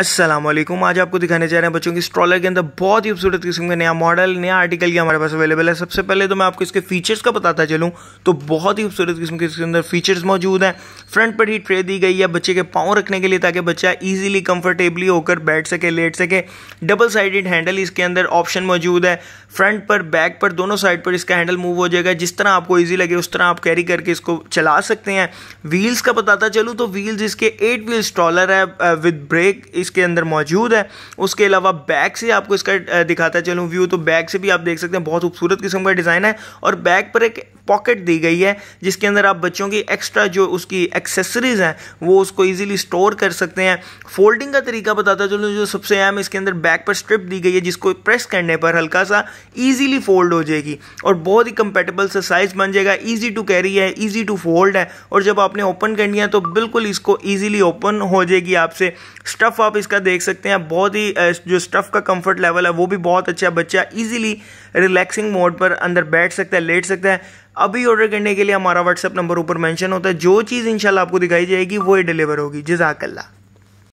असलम आज आपको दिखाने जा रहे हैं बच्चों की स्ट्रॉलर के अंदर बहुत ही खूबसूरत किस्म का नया मॉडल नया आर्टिकल ये हमारे पास अवेलेबल है सबसे पहले तो मैं आपको इसके फीचर्स का बताता चलूँ तो बहुत ही खूबसूरत किस्म के इसके अंदर फीचर्स मौजूद हैं फ्रंट पर ही ट्रे दी गई है बच्चे के पाँव रखने के लिए ताकि बच्चा ईजिली कंफर्टेबली होकर बैठ सके लेट सके डबल साइडेड हैंडल इसके अंदर ऑप्शन मौजूद है फ्रंट पर बैक पर दोनों साइड पर इसका हैंडल मूव हो जाएगा जिस तरह आपको ईजी लगे उस तरह आप कैरी करके इसको चला सकते हैं व्हील्स का बताता चलूँ तो व्हील्स इसके एट व्हील स्ट्रॉलर है विद uh, ब्रेक इसके अंदर मौजूद है उसके अलावा बैक से आपको इसका दिखाता चलूँ व्यू तो बैक से भी आप देख सकते हैं बहुत खूबसूरत किस्म का डिज़ाइन है और बैक पर एक पॉकेट दी गई है जिसके अंदर आप बच्चों की एक्स्ट्रा जो उसकी एक्सेसरीज हैं वो उसको ईजिली स्टोर कर सकते हैं फोल्डिंग का तरीका बताता चलो जो सबसे अहम इसके अंदर बैक पर स्ट्रिप दी गई है जिसको प्रेस करने पर हल्का सा ईजिली फोल्ड हो जाएगी और बहुत ही कंपेटेबल सा साइज बन जाएगा ईजी टू कैरी है ईजी टू फोल्ड है और जब आपने ओपन करनी है तो बिल्कुल इसको ईजिली ओपन हो जाएगी आपसे स्टफ़ आप इसका देख सकते हैं बहुत ही जो स्टफ़ का कंफर्ट लेवल है वो भी बहुत अच्छा है बच्चा ईजिली रिलैक्सिंग मोड पर अंदर बैठ सकता है लेट सकता है अभी ऑर्डर करने के लिए हमारा व्हाट्सअप नंबर ऊपर मेंशन होता है जो चीज़ इंशाल्लाह आपको दिखाई जाएगी वो ही डिलीवर होगी जजाकल्ला